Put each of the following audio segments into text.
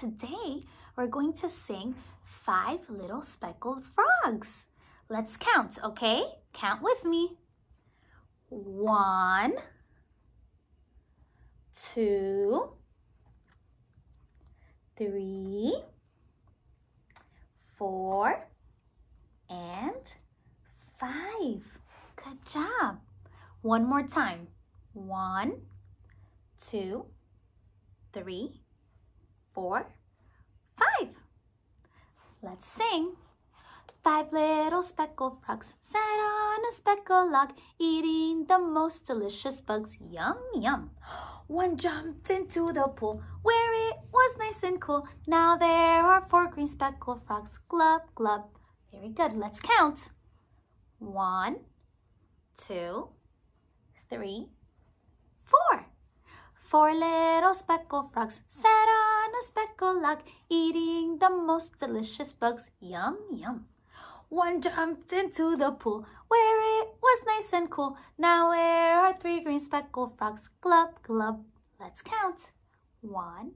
Today, we're going to sing Five Little Speckled Frogs. Let's count, okay? Count with me. One, two, three, four, and five. Good job. One more time. One, two, three, four, five. Let's sing. Five little speckled frogs sat on a speckled log, eating the most delicious bugs. Yum, yum. One jumped into the pool where it was nice and cool. Now there are four green speckled frogs. Glub, glub. Very good. Let's count. One, two, three, four. Four little speckled frogs sat Speckled log eating the most delicious bugs. Yum, yum. One jumped into the pool where it was nice and cool. Now where are three green speckled frogs? Glub, glub. Let's count. One,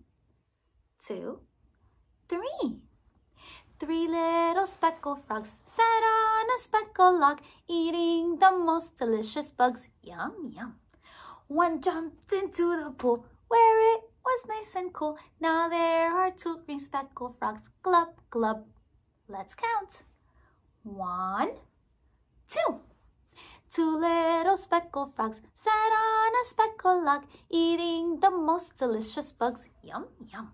two, three. Three little speckled frogs sat on a speckled log, eating the most delicious bugs. Yum, yum. One jumped into the pool where it was nice and cool. Now there are two green speckled frogs. Glub, glub. Let's count. One, two. Two little speckled frogs sat on a speckled log, eating the most delicious bugs. Yum, yum.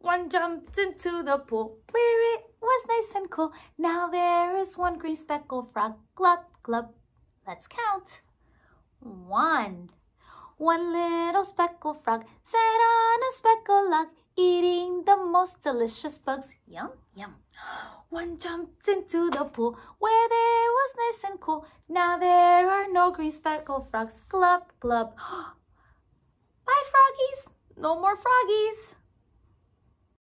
One jumped into the pool where it was nice and cool. Now there is one green speckled frog. Glub, glub. Let's count. One, one little speckled frog sat on a speckled log, eating the most delicious bugs. Yum, yum. One jumped into the pool where there was nice and cool. Now there are no green speckled frogs. Glub, glub. Bye, froggies. No more froggies.